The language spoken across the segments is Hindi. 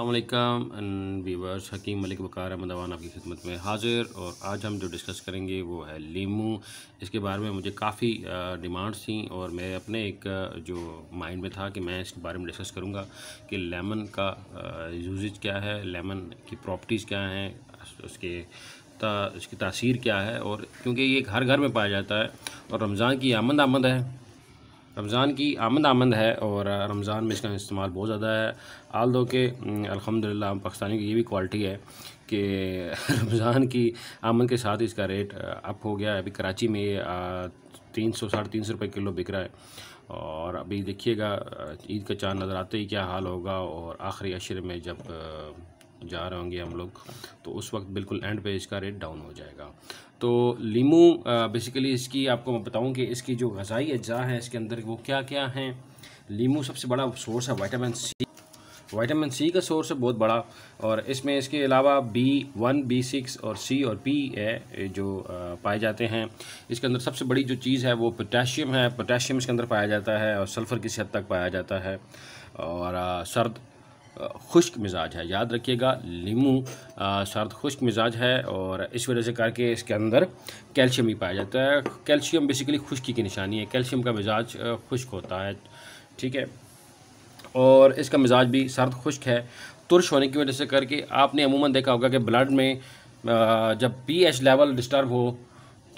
अल्लाम वीवर्स हकीम मलिक बकार अहमदान आपकी खिदमत में हाजिर और आज हम जो डिस्कस करेंगे वो है लीमू इसके बारे में मुझे काफ़ी डिमांड्स थी और मेरे अपने एक जो माइंड में था कि मैं इसके बारे में डिस्कस करूँगा कि लेमन का यूजेज क्या है लेमन की प्रॉपर्टीज़ क्या हैं उसके ता, उसकी तासीर क्या है और क्योंकि ये हर घर में पाया जाता है और रमज़ान की आमद आमद है रमज़ान की आमद आमद है और रमज़ान में इसका इस्तेमाल बहुत ज़्यादा है आल दो के अलहमदिल्ला पाकिस्तानी की ये भी क्वालिटी है कि रमज़ान की आमद के साथ इसका रेट अप हो गया है अभी कराची में तीन सौ साढ़े तीन सौ रुपये किलो बिक रहा है और अभी देखिएगा ईद का चाँद नज़र आते ही क्या हाल होगा और आखिरी अशर में जब जा रहे होंगे हम लोग तो उस वक्त बिल्कुल एंड पे इसका रेट डाउन हो जाएगा तो लीमू बेसिकली इसकी आपको मैं बताऊँ कि इसकी जो गज़ाई अज्जा हैं इसके अंदर वो क्या क्या हैं लीमू सबसे बड़ा सोर्स है वाइटामिन सी वाइटामिन सी का सोर्स है बहुत बड़ा और इसमें इसके अलावा बी वन बी सिक्स और सी और पी है जो पाए जाते हैं इसके अंदर सबसे बड़ी जो चीज़ है वो पोटेशियम है पोटेशियम इसके अंदर पाया जाता है और सल्फ़र किसी हद तक पाया जाता है और सर्द खुश्क मिजाज है याद रखिएगा लीमू सर्द खुश्क मिजाज है और इस वजह से करके इसके अंदर कैल्शियम भी पाया जाता है कैल्शियम बेसिकली खुश्की की निशानी है कैल्शियम का मिजाज खुश्क होता है ठीक है और इसका मिजाज भी सर्द खुश्क है तुरश होने की वजह से करके आपने अमूमन देखा होगा कि ब्लड में जब पीएच लेवल डिस्टर्ब हो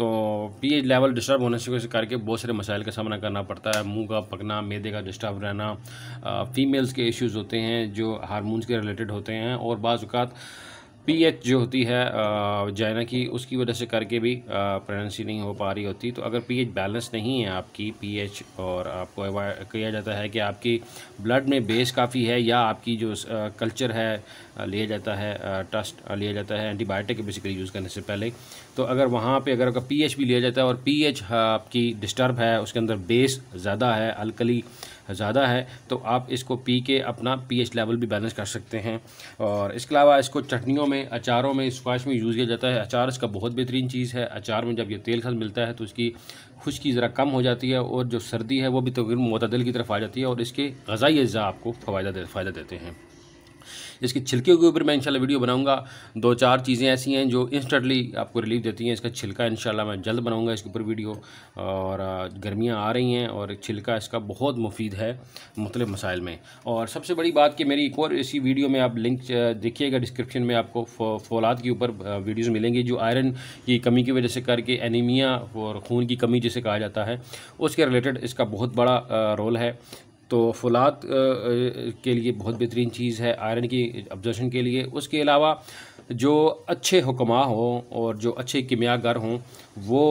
तो पी लेवल डिस्टर्ब होने से करके बहुत सारे मसाइल का सामना करना पड़ता है मुंह का पकना मैदे का डिस्टर्ब रहना फीमेल्स के इश्यूज़ होते हैं जो हारमोन्स के रिलेटेड होते हैं और बाज़ात पीएच जो होती है जाइना की उसकी वजह से करके भी प्रेगनेंसी नहीं हो पा रही होती तो अगर पीएच बैलेंस नहीं है आपकी पीएच और आपको किया जाता है कि आपकी ब्लड में बेस काफ़ी है या आपकी जो कल्चर है लिया जाता है टस्ट लिया जाता है एंटीबायोटिक बेसिकली यूज़ करने से पहले तो अगर वहाँ पे अगर आपका पीएच भी लिया जाता है और पी आपकी डिस्टर्ब है उसके अंदर बेस ज़्यादा है अलकली ज़्यादा है तो आप इसको पी के अपना पीएच लेवल भी बैलेंस कर सकते हैं और इसके अलावा इसको चटनियों में अचारों में स्क्वाश में यूज़ किया जाता है अचार इसका बहुत बेहतरीन चीज़ है अचार में जब ये तेल खल मिलता है तो इसकी खुशकी ज़रा कम हो जाती है और जो सर्दी है वो भी तकरीबन तो मतदल की तरफ आ जाती है और इसके गज़ाई अज्जा आपको फ़ायदा दे, फ़ायदा देते हैं इसके छिलके के ऊपर मैं इंशाल्लाह वीडियो बनाऊंगा दो चार चीज़ें ऐसी हैं जो इंस्टेंटली आपको रिलीफ देती हैं इसका छिलका इंशाल्लाह मैं जल्द बनाऊंगा इसके ऊपर वीडियो और गर्मियाँ आ रही हैं और छिलका इसका बहुत मुफीद है मुख्तलिफ मसाइल में और सबसे बड़ी बात कि मेरी एक और इसी वीडियो में आप लिंक देखिएगा डिस्क्रिप्शन में आपको फौलाद के ऊपर वीडियोज़ मिलेंगी जो आयरन की कमी की वजह से करके एनीमिया और खून की कमी जिसे कहा जाता है उसके रिलेटेड इसका बहुत बड़ा रोल है तो फुलात के लिए बहुत बेहतरीन चीज़ है आयरन की अब्जर्शन के लिए उसके अलावा जो अच्छे हुक्मा हों और जो अच्छे किमियागर हों वो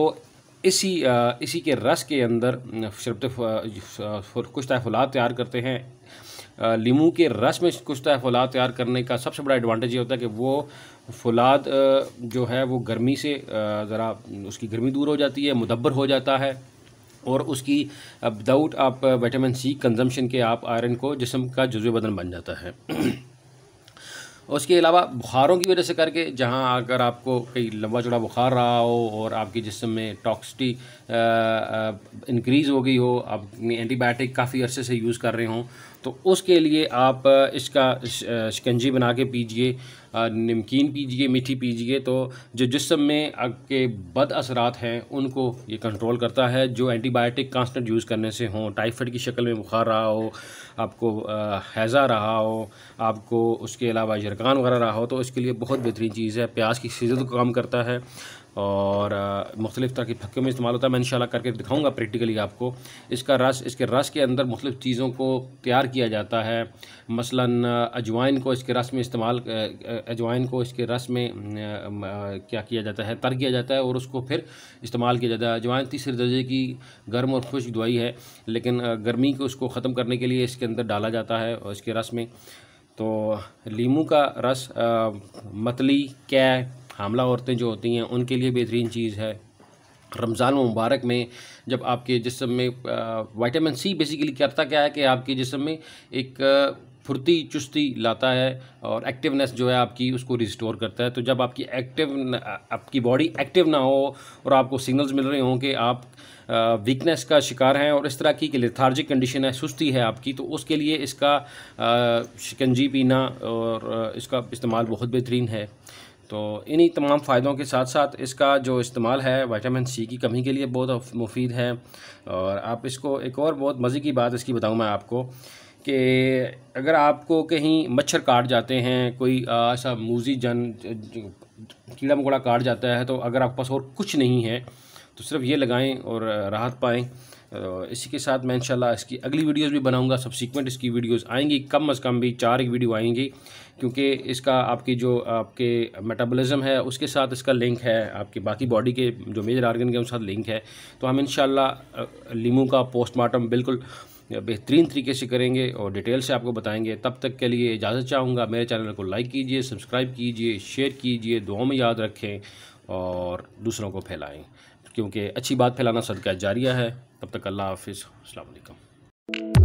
इसी इसी के रस के अंदर शरबत कुछ तहफुलात तैयार करते हैं लीमू के रस में कुछ फुलाद तैयार करने का सबसे बड़ा एडवांटेज ये होता है कि वो फुलाद जो है वो गर्मी से ज़रा उसकी गर्मी दूर हो जाती है मुदब्बर हो जाता है और उसकी विदाउट आप विटामिन सी कंजम्पशन के आप आयरन को जिसम का जज्व बदन बन जाता है उसके अलावा बुखारों की वजह से करके जहाँ अगर आपको कई लंबा चौड़ा बुखार रहा हो और आपके जिसम में टॉक्सटी इंक्रीज़ uh, uh, हो गई हो आप एंटीबायोटिक काफ़ी अरसे से यूज़ कर रहे हों तो उसके लिए आप uh, इसका शिकंजी बना के पीजिए नमकीन पीजिए मीठी पीजिए तो जो जिसम में आपके बद असरात हैं उनको ये कंट्रोल करता है जो एंटीबायोटिक कांस्टेंट यूज़ करने से हों टाइफाइड की शक्ल में बुखार रहा हो आपको हैज़ा रहा हो आपको उसके अलावा जरकान वगैरह रहा हो तो इसके लिए बहुत बेहतरीन चीज़ है प्याज की सीजत को कम करता है और मुख्तलिफ़ तरह के फक्यों में इस्तेमाल होता है मैं इंशाल्लाह करके दिखाऊंगा प्रैक्टिकली आपको इसका रस इसके रस के अंदर मुख्तलिफ़ चीज़ों को तैयार किया जाता है मसला अजवाइन को इसके रस में इस्तेमाल अजवाइन को इसके रस में क्या किया जाता है तर किया जाता है और उसको फिर इस्तेमाल किया जाता है अजवाइन तीसरे दर्जे की गर्म और खुश दवाई है लेकिन गर्मी को उसको ख़त्म करने के लिए इसके अंदर डाला जाता है और इसके रस में तो लीमू का रस मतली कै हमला औरतें जो होती हैं उनके लिए बेहतरीन चीज़ है रमज़ान मुबारक में जब आपके जिसम में वाइटामिन सी बेसिकली करता क्या है कि आपके जिसम में एक फुर्ती चुस्ती लाता है और एक्टिवनेस जो है आपकी उसको रिस्टोर करता है तो जब आपकी एक्टिव आपकी बॉडी एक्टिव ना हो और आपको सिग्नल्स मिल रहे हों कि आप वीकनेस का शिकार हैं और इस तरह की लिथार्जिक कंडीशन है सुस्ती है आपकी तो उसके लिए इसका शिकंजी पीना और इसका इस्तेमाल बहुत बेहतरीन है तो इन्हीं तमाम फ़ायदों के साथ साथ इसका जो इस्तेमाल है विटामिन सी की कमी के लिए बहुत मुफीद है और आप इसको एक और बहुत मज़े की बात इसकी बताऊँ मैं आपको कि अगर आपको कहीं मच्छर काट जाते हैं कोई ऐसा मूजी जन कीड़ा मकोड़ा काट जाता है तो अगर आपके पास और कुछ नहीं है तो सिर्फ ये लगाएं और राहत पाएँ इसी के साथ मैं इंशाल्लाह इसकी अगली वीडियोस भी बनाऊंगा सब्सिक्वेंट इसकी वीडियोस आएंगी कम अज़ कम भी चार एक वीडियो आएंगी क्योंकि इसका आपकी जो आपके मेटाबॉलिज्म है उसके साथ इसका लिंक है आपके बाकी बॉडी के जो मेजर आर्गन के उनके साथ लिंक है तो हम इन लीमू का पोस्टमार्टम बिल्कुल बेहतरीन तरीके से करेंगे और डिटेल से आपको बताएंगे तब तक के लिए इजाज़त चाहूँगा मेरे चैनल को लाइक कीजिए सब्सक्राइब कीजिए शेयर कीजिए दुआओं में याद रखें और दूसरों को फैलाएं क्योंकि अच्छी बात फैलाना सदका जारिया है तब तक अल्लाह हाफिज़ अलैक्म